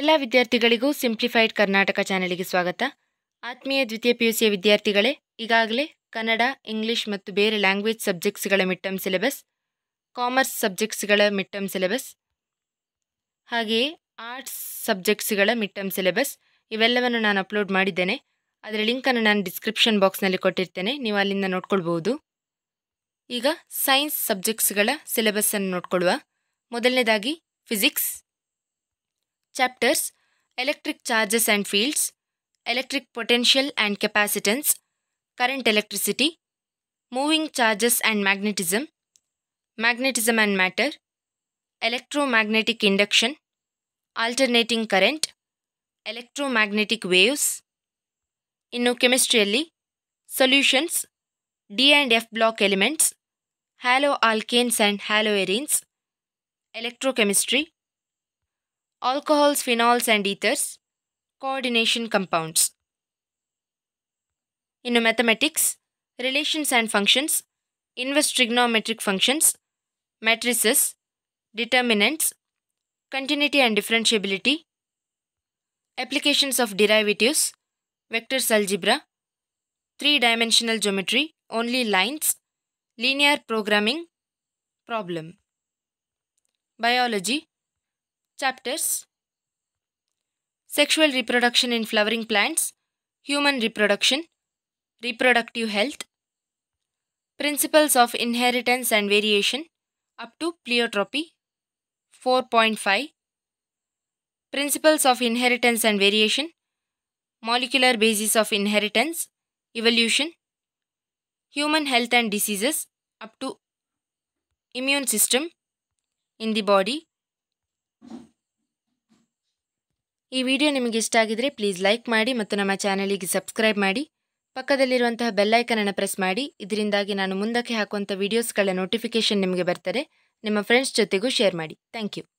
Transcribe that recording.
ಎಲ್ಲ ವಿದ್ಯಾರ್ಥಿಗಳಿಗೂ ಸಿಂಪ್ಲಿಫೈಡ್ ಕರ್ನಾಟಕ ಚಾನೆಲ್ಗೆ ಸ್ವಾಗತ ಆತ್ಮೀಯ ದ್ವಿತೀಯ ಪಿ ಯು ಸಿಯ ವಿದ್ಯಾರ್ಥಿಗಳೇ ಈಗಾಗಲೇ ಕನ್ನಡ ಇಂಗ್ಲಿಷ್ ಮತ್ತು ಬೇರೆ ಲ್ಯಾಂಗ್ವೇಜ್ ಸಬ್ಜೆಕ್ಟ್ಸ್ಗಳ ಮಿಡ್ ಸಿಲೆಬಸ್ ಕಾಮರ್ಸ್ ಸಬ್ಜೆಕ್ಟ್ಸ್ಗಳ ಮಿಡ್ ಸಿಲೆಬಸ್ ಹಾಗೆಯೇ ಆರ್ಟ್ಸ್ ಸಬ್ಜೆಕ್ಟ್ಸ್ಗಳ ಮಿಡ್ ಸಿಲೆಬಸ್ ಇವೆಲ್ಲವನ್ನು ನಾನು ಅಪ್ಲೋಡ್ ಮಾಡಿದ್ದೇನೆ ಅದರ ಲಿಂಕನ್ನು ನಾನು ಡಿಸ್ಕ್ರಿಪ್ಷನ್ ಬಾಕ್ಸ್ನಲ್ಲಿ ಕೊಟ್ಟಿರ್ತೇನೆ ನೀವು ಅಲ್ಲಿಂದ ನೋಡ್ಕೊಳ್ಬೋದು ಈಗ ಸೈನ್ಸ್ ಸಬ್ಜೆಕ್ಟ್ಸ್ಗಳ ಸಿಲೆಬಸ್ಸನ್ನು ನೋಡ್ಕೊಳ್ಳುವ ಮೊದಲನೇದಾಗಿ physics Chapters Electric charges and fields, Electric potential and capacitance, Current electricity, Moving charges and magnetism, Magnetism and matter, Electromagnetic induction, Alternating current, Electromagnetic waves. Inorganic Chemistry, Solutions, D and F Block Elements, halo and and Electrochemistry alcohols, phenols, and ethers, coordination compounds. In mathematics, relations and functions, inverse trigonometric functions, matrices, determinants, continuity and differentiability, applications of derivatives, vectors algebra, three-dimensional geometry, only lines, linear programming, problem. Biology, Chapters Sexual reproduction in flowering plants, human reproduction, reproductive health, principles of inheritance and variation up to pleiotropy 4.5, principles of inheritance and variation, molecular basis of inheritance, evolution, human health and diseases up to immune system in the body ಈ video ನಿಮಗೆ ಇಷ್ಟ ಆಗಿದ್ರೆ please like ಮಾಡಿ ಮತ್ತು ನಮ್ಮ ಚಾನಲಿಗೆ subscribe ಮಾಡಿ ಪಕ್ಕದಲ್ಲಿರುವಂತಹ ಬೆಲ್ಲೈಕನನ್ನು press ಮಾಡಿ ಇದರಿಂದಾಗಿ ನಾನು ಮುಂದಕ್ಕೆ ಹಾಕುವಂಥ ವೀಡಿಯೋಸ್ಗಳ ನೋಟಿಫಿಕೇಷನ್ ನಿಮಗೆ ಬರ್ತದೆ ನಿಮ್ಮ ಫ್ರೆಂಡ್ಸ್ ಜೊತೆಗೂ ಶೇರ್ ಮಾಡಿ ಥ್ಯಾಂಕ್ ಯು